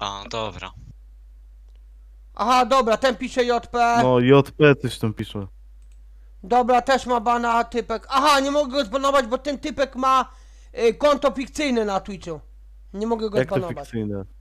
A, dobra. Aha, dobra, ten pisze JP. No, JP też tam pisze. Dobra, też ma bana typek. Aha, nie mogę go zbanować, bo ten typek ma y, konto fikcyjne na Twitchu. Nie mogę go Jak to zbanować. fikcyjne?